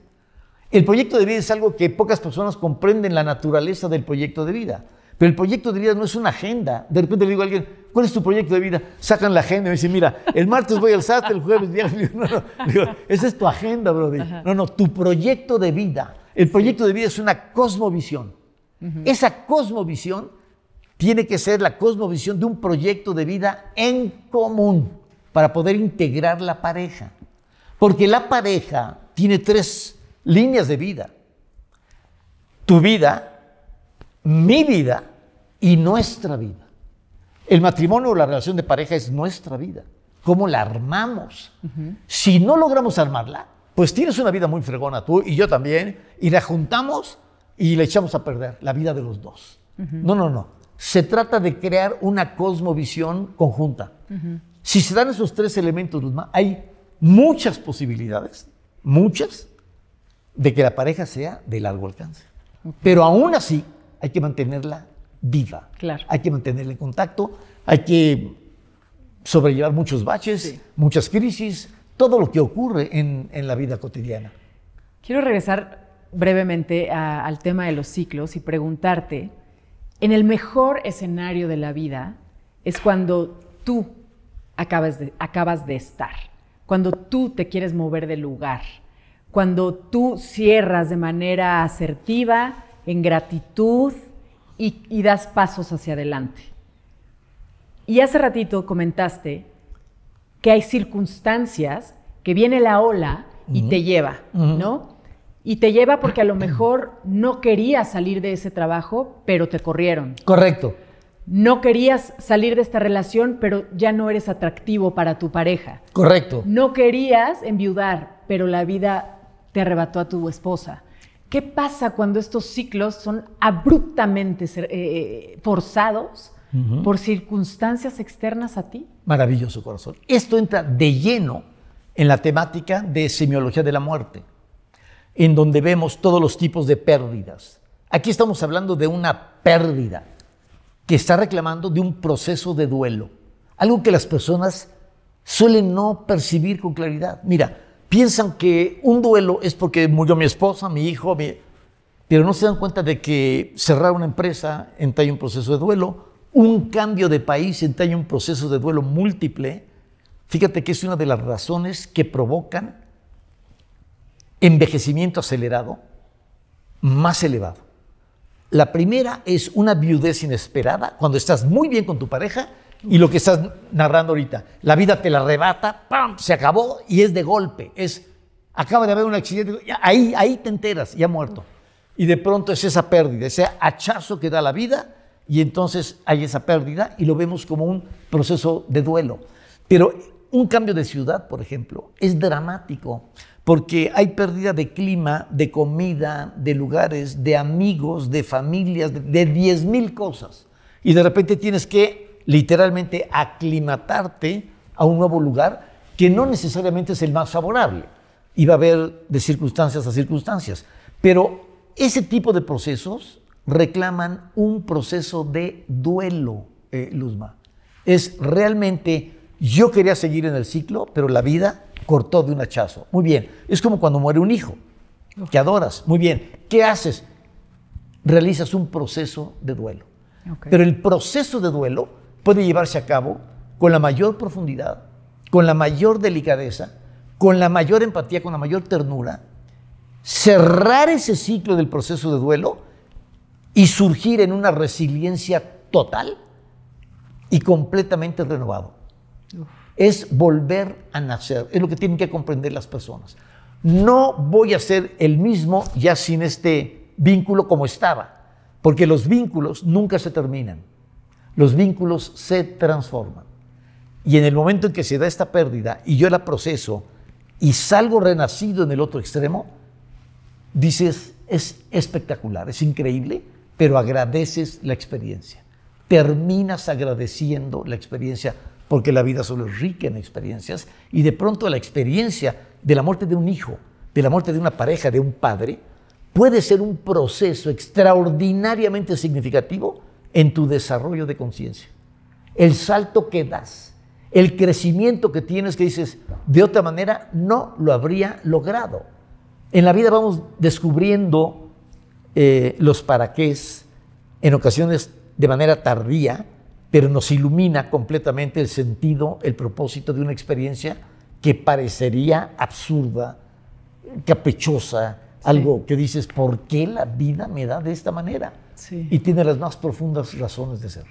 El proyecto de vida es algo que pocas personas comprenden la naturaleza del proyecto de vida. Pero el proyecto de vida no es una agenda. De repente le digo a alguien, ¿Cuál es tu proyecto de vida? Sacan la agenda y me dicen, mira, el martes voy al SAT, el jueves voy No, esa es tu agenda, brother. No, no, tu proyecto de vida. El proyecto de vida es una cosmovisión. Esa cosmovisión tiene que ser la cosmovisión de un proyecto de vida en común para poder integrar la pareja. Porque la pareja tiene tres líneas de vida. Tu vida, mi vida y nuestra vida. El matrimonio o la relación de pareja es nuestra vida. ¿Cómo la armamos? Si no logramos armarla, pues tienes una vida muy fregona tú y yo también, y la juntamos y la echamos a perder, la vida de los dos. No, no, no. Se trata de crear una cosmovisión conjunta. Si se dan esos tres elementos, hay muchas posibilidades, muchas, de que la pareja sea de largo alcance. Pero aún así, hay que mantenerla viva. Hay que mantenerle en contacto, hay que sobrellevar muchos baches, muchas crisis, todo lo que ocurre en, la vida cotidiana. Quiero regresar brevemente al tema de los ciclos y preguntarte, en el mejor escenario de la vida es cuando tú acabas de, acabas de estar, cuando tú te quieres mover de lugar, cuando tú cierras de manera asertiva, en gratitud, y, das pasos hacia adelante. Y hace ratito comentaste que hay circunstancias que viene la ola y te lleva, ¿no? Y te lleva porque a lo mejor no querías salir de ese trabajo, pero te corrieron. Correcto. No querías salir de esta relación, pero ya no eres atractivo para tu pareja. Correcto. No querías enviudar, pero la vida te arrebató a tu esposa. ¿Qué pasa cuando estos ciclos son abruptamente eh, eh, forzados por circunstancias externas a ti? Maravilloso corazón. Esto entra de lleno en la temática de semiología de la muerte, en donde vemos todos los tipos de pérdidas. Aquí estamos hablando de una pérdida que está reclamando de un proceso de duelo, algo que las personas suelen no percibir con claridad. Mira, piensan que un duelo es porque murió mi esposa, mi hijo, pero no se dan cuenta de que cerrar una empresa en un proceso de duelo, un cambio de país en un proceso de duelo múltiple. Fíjate que es una de las razones que provocan envejecimiento acelerado más elevado. La primera es una viudez inesperada, cuando estás muy bien con tu pareja y lo que estás narrando ahorita, la vida te la arrebata, ¡pam! Se acabó y es de golpe. Es, acaba de haber un accidente, ahí, ahí te enteras, ya muerto. Y de pronto es esa pérdida, ese hachazo que da la vida y entonces hay esa pérdida y lo vemos como un proceso de duelo. Pero un cambio de ciudad, por ejemplo, es dramático porque hay pérdida de clima, de comida, de lugares, de amigos, de familias, de, de mil cosas. Y de repente tienes que literalmente aclimatarte a un nuevo lugar que no necesariamente es el más favorable. Iba a haber de circunstancias a circunstancias. Pero ese tipo de procesos reclaman un proceso de duelo, eh, Luzma. Es realmente, yo quería seguir en el ciclo, pero la vida cortó de un hachazo. Muy bien, es como cuando muere un hijo, que adoras. Muy bien, ¿qué haces? Realizas un proceso de duelo. Pero el proceso de duelo puede llevarse a cabo con la mayor profundidad, con la mayor delicadeza, con la mayor empatía, con la mayor ternura, cerrar ese ciclo del proceso de duelo y surgir en una resiliencia total y completamente renovado. Es volver a nacer, es lo que tienen que comprender las personas. No voy a ser el mismo ya sin este vínculo como estaba, porque los vínculos nunca se terminan los vínculos se transforman. Y en el momento en que se da esta pérdida y yo la proceso y salgo renacido en el otro extremo, dices, es espectacular, es increíble, pero agradeces la experiencia. Terminas agradeciendo la experiencia porque la vida solo es rica en experiencias y de pronto la experiencia de la muerte de un hijo, de la muerte de una pareja, de un padre, puede ser un proceso extraordinariamente significativo en tu desarrollo de conciencia. El salto que das, el crecimiento que tienes que dices, de otra manera no lo habría logrado. En la vida vamos descubriendo eh, los paraqués, en ocasiones de manera tardía, pero nos ilumina completamente el sentido, el propósito de una experiencia que parecería absurda, caprichosa, algo que dices, ¿por qué la vida me da de esta manera? Y tiene las más profundas razones de ser.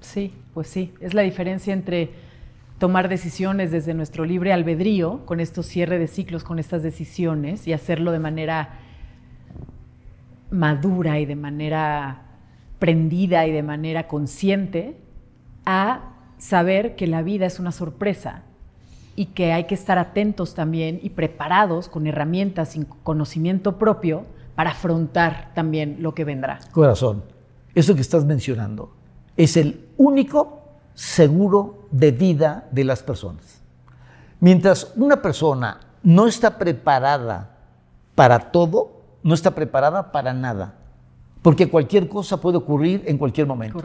Sí, pues sí. Es la diferencia entre tomar decisiones desde nuestro libre albedrío, con estos cierre de ciclos, con estas decisiones, y hacerlo de manera madura y de manera prendida y de manera consciente, a saber que la vida es una sorpresa y que hay que estar atentos también y preparados con herramientas y conocimiento propio para afrontar también lo que vendrá. Corazón, eso que estás mencionando es el único seguro de vida de las personas. Mientras una persona no está preparada para todo, no está preparada para nada, porque cualquier cosa puede ocurrir en cualquier momento.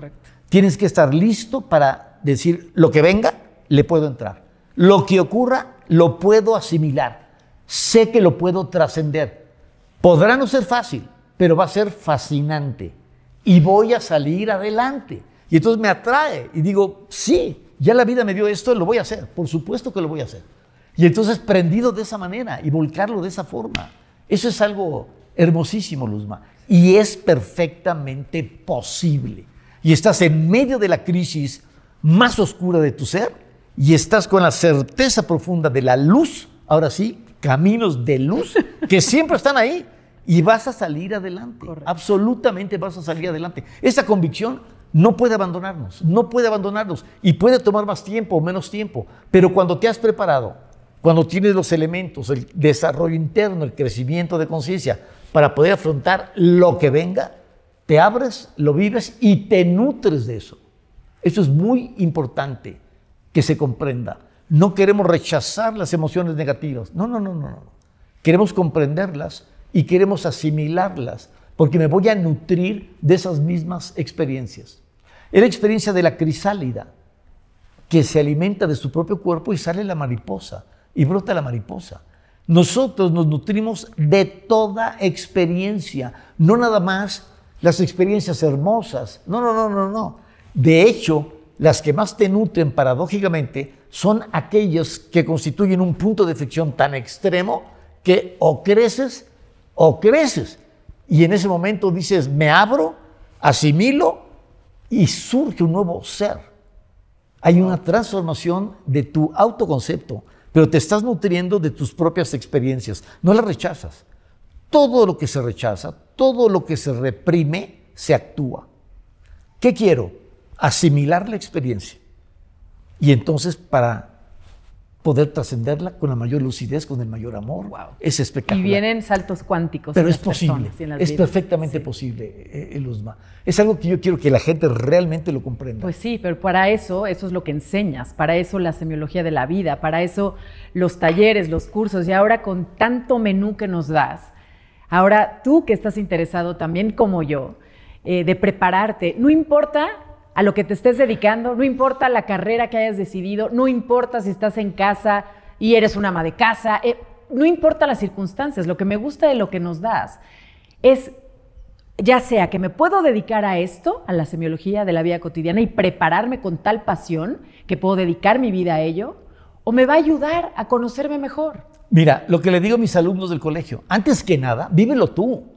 Tienes que estar listo para decir, lo que venga, le puedo entrar. Lo que ocurra, lo puedo asimilar. Sé que lo puedo trascender Podrá no ser fácil, pero va a ser fascinante y voy a salir adelante. Y entonces me atrae y digo, sí, ya la vida me dio esto, lo voy a hacer, por supuesto que lo voy a hacer. Y entonces prendido de esa manera y volcarlo de esa forma. Eso es algo hermosísimo, Luzma, y es perfectamente posible. Y estás en medio de la crisis más oscura de tu ser y estás con la certeza profunda de la luz, ahora sí, caminos de luz que siempre están ahí y vas a salir adelante. Absolutamente vas a salir adelante. Esa convicción no puede abandonarnos, no puede abandonarnos y puede tomar más tiempo o menos tiempo, pero cuando te has preparado, cuando tienes los elementos, el desarrollo interno, el crecimiento de conciencia para poder afrontar lo que venga, te abres, lo vives y te nutres de eso. Eso es muy importante que se comprenda no queremos rechazar las emociones negativas. No, no, no, no, no. Queremos comprenderlas y queremos asimilarlas porque me voy a nutrir de esas mismas experiencias. Es la experiencia de la crisálida, que se alimenta de su propio cuerpo y sale la mariposa, y brota la mariposa. Nosotros nos nutrimos de toda experiencia, no nada más las experiencias hermosas, no, no, no, no, no. De hecho, las que más te nutren paradójicamente son aquellos que constituyen un punto de fricción tan extremo que o creces o creces. Y en ese momento dices, me abro, asimilo y surge un nuevo ser. Hay una transformación de tu autoconcepto, pero te estás nutriendo de tus propias experiencias. No las rechazas. Todo lo que se rechaza, todo lo que se reprime, se actúa. ¿Qué quiero? Asimilar la experiencia y entonces para poder trascenderla con la mayor lucidez, con el mayor amor. Wow. Es espectacular. Y vienen saltos cuánticos. Pero es posible, es perfectamente posible, el eh, eh, Es algo que yo quiero que la gente realmente lo comprenda. Pues sí, pero para eso, eso es lo que enseñas, para eso la semiología de la vida, para eso los talleres, los cursos, y ahora con tanto menú que nos das, ahora tú que estás interesado también como yo, eh, de prepararte, no importa a lo que te estés dedicando, no importa la carrera que hayas decidido, no importa si estás en casa y eres una ama de casa, eh, no importa las circunstancias, lo que me gusta de lo que nos das es ya sea que me puedo dedicar a esto, a la semiología de la vida cotidiana y prepararme con tal pasión que puedo dedicar mi vida a ello, o me va a ayudar a conocerme mejor. Mira, lo que le digo a mis alumnos del colegio, antes que nada, vívelo tú.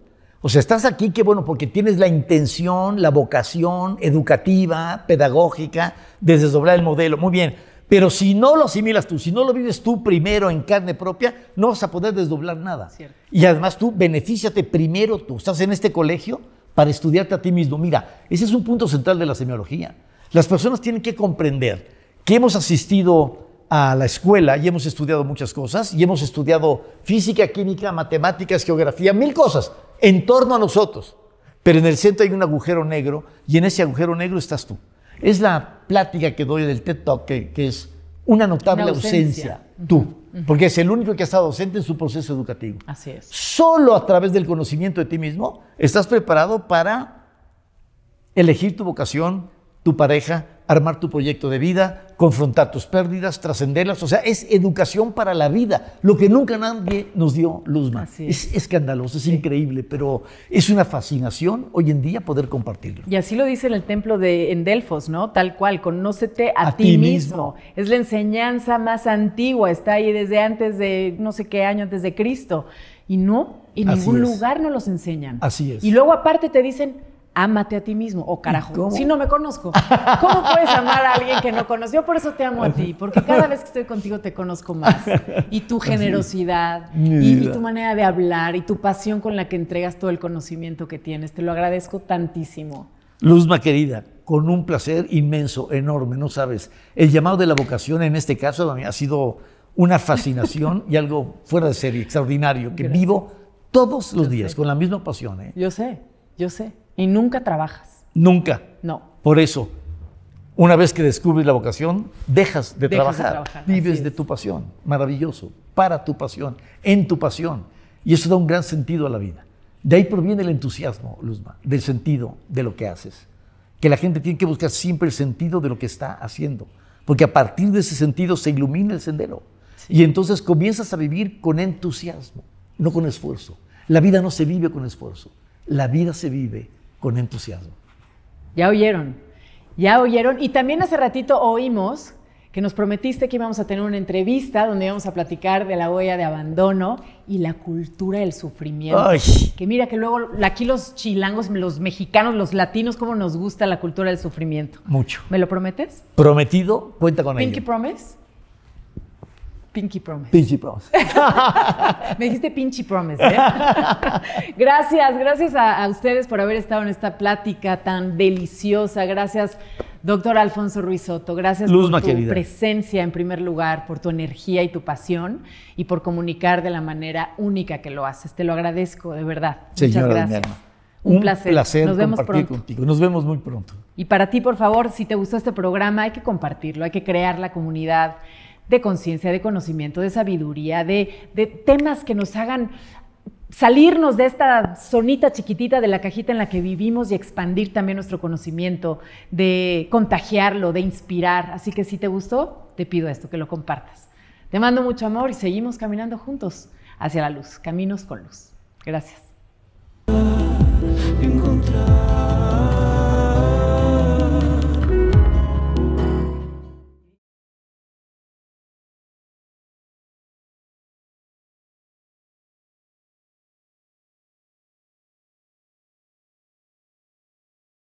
O sea, estás aquí qué bueno, porque tienes la intención, la vocación educativa, pedagógica, de desdoblar el modelo. Muy bien. Pero si no lo asimilas tú, si no lo vives tú primero en carne propia, no vas a poder desdoblar nada. Y además tú benefíciate primero tú. Estás en este colegio para estudiarte a ti mismo. Mira, ese es un punto central de la semiología. Las personas tienen que comprender que hemos asistido a la escuela y hemos estudiado muchas cosas, y hemos estudiado física, química, matemáticas, geografía, mil cosas, en torno a nosotros. Pero en el centro hay un agujero negro y en ese agujero negro estás tú. Es la plática que doy del TED Talk, que, es una notable ausencia. tú, porque es el único que ha estado ausente en su proceso educativo. Así es. Solo a través del conocimiento de ti mismo estás preparado para elegir tu vocación, tu pareja, armar tu proyecto de vida, confrontar tus pérdidas, trascenderlas. O sea, es educación para la vida, lo que nunca nadie nos dio, Luzma. Es. es. escandaloso, es increíble, pero es una fascinación hoy en día poder compartirlo. Y así lo dice en el templo de en Delfos, ¿no? Tal cual, conócete a, ti mismo. Es la enseñanza más antigua, está ahí desde antes de no sé qué año, antes de Cristo. Y no, en ningún lugar no los enseñan. Así es. Y luego aparte te dicen, ámate a ti mismo. O oh, carajo, si no me conozco. ¿Cómo puedes amar a alguien que no conoces? Yo por eso te amo a ti, porque cada vez que estoy contigo te conozco más. Y tu generosidad, y, tu manera de hablar, y tu pasión con la que entregas todo el conocimiento que tienes. Te lo agradezco tantísimo. Luzma querida, con un placer inmenso, enorme, no sabes. El llamado de la vocación en este caso ha sido una fascinación y algo fuera de serie, extraordinario, que vivo todos los días con la misma pasión. ¿eh? Yo sé, yo sé. Y nunca trabajas. Nunca. No. Por eso, una vez que descubres la vocación, dejas de, dejas trabajar. de trabajar. Vives de tu pasión. Maravilloso. Para tu pasión. En tu pasión. Y eso da un gran sentido a la vida. De ahí proviene el entusiasmo, Luzma, del sentido de lo que haces. Que la gente tiene que buscar siempre el sentido de lo que está haciendo. Porque a partir de ese sentido se ilumina el sendero. Y entonces comienzas a vivir con entusiasmo, no con esfuerzo. La vida no se vive con esfuerzo. La vida se vive con entusiasmo. Ya oyeron, ya oyeron. Y también hace ratito oímos que nos prometiste que íbamos a tener una entrevista donde íbamos a platicar de la olla de abandono y la cultura del sufrimiento. Que mira que luego aquí los chilangos, los mexicanos, los latinos, cómo nos gusta la cultura del sufrimiento. Mucho. ¿Me lo prometes? Prometido, cuenta con ello. ¿Pinky Promise? Pinky Promise. Pinky Promise. Me dijiste Pinky Promise. ¿eh? gracias, gracias a, ustedes por haber estado en esta plática tan deliciosa. Gracias, doctor Alfonso Ruiz Gracias por tu presencia en primer lugar, por tu energía y tu pasión y por comunicar de la manera única que lo haces. Te lo agradezco, de verdad. Muchas gracias. Un, un placer. compartir Nos vemos Contigo. Nos vemos muy pronto. Y para ti, por favor, si te gustó este programa, hay que compartirlo, hay que crear la comunidad de conciencia, de conocimiento, de sabiduría, de, temas que nos hagan salirnos de esta zonita chiquitita de la cajita en la que vivimos y expandir también nuestro conocimiento, de contagiarlo, de inspirar. Así que si te gustó, te pido esto, que lo compartas. Te mando mucho amor y seguimos caminando juntos hacia la luz, caminos con luz. Gracias.